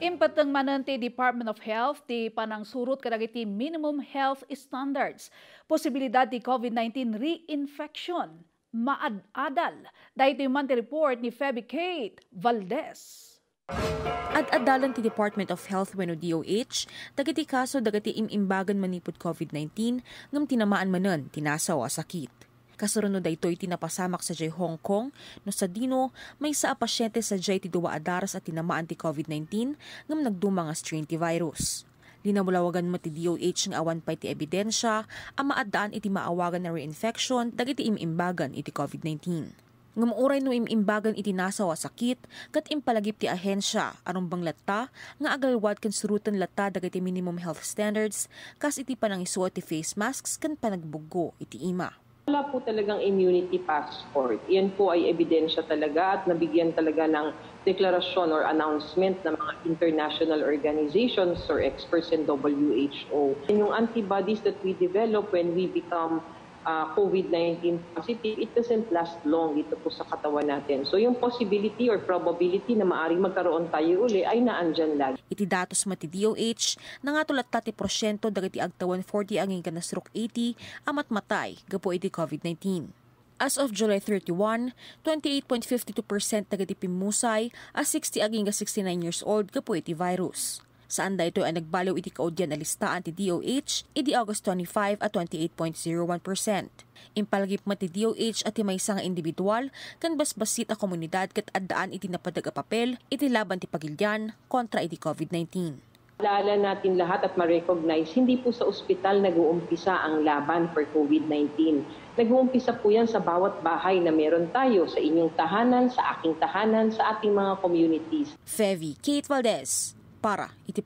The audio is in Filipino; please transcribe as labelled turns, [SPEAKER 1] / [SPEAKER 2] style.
[SPEAKER 1] Impateng manante Department of Health ti panangsurot kadagiti minimum health standards. Posibilidad ti COVID-19 reinfection maadadal. Dahil man ti report ni Feby Kate Valdez.
[SPEAKER 2] At adalan ti Department of Health wenno DOH, dagiti kaso dagiti imimbagan manipod COVID-19 ngam tinamaan manen tinasaw a sakit. Kasurunod ay to'y tinapasamak sa Jay Hong Kong, no sa Dino, may sa pasyente sa Jay Tiduwa Adaras at tinamaan ti COVID-19 ngam nagduma nga strain ti virus. Linamulawagan mo ti DOH ng awan pa iti ebidensya, ang maadaan iti maawagan na reinfection, dagiti imimbagan iti COVID-19. Ngamuray no imimbagan iti nasaw a sakit, kat impalagip ti ahensya, aron bang latta, nga agalwad kan surutan latta dagiti minimum health standards, kas iti panangisuot ti face masks kan panagbuggo iti ima
[SPEAKER 3] wala po talagang immunity passport. Iyan po ay ebidensya talaga at nabigyan talaga ng deklarasyon or announcement ng mga international organizations or experts in WHO. And yung antibodies that we develop when we become uh, ah, COVID-19 positive, it doesn't last long dito po sa katawan natin. So yung possibility or
[SPEAKER 2] probability na maaring magkaroon tayo uli ay naandyan lagi. Iti datos mati DOH, nangatulat 30% dagiti agtawan 40 ang ingka na stroke 80 amat matay gapo iti COVID-19. As of July 31, 28.52% dagiti musay as 60 aging 69 years old gapo iti virus. Saan da ito ay nagbalaw iti kaudyan na listaan ti DOH iti August 25 at 28.01%. Impalgip man ti DOH at ti maysa nga individual kan basbasit a komunidad ket addaan iti napadag papel iti laban ti pagilyan kontra iti COVID-19.
[SPEAKER 3] Lala natin lahat at ma-recognize, hindi po sa ospital nag-uumpisa ang laban for COVID-19. Nag-uumpisa po yan sa bawat bahay na meron tayo, sa inyong tahanan, sa aking tahanan, sa ating mga communities. Fevi Kate Valdez, para iti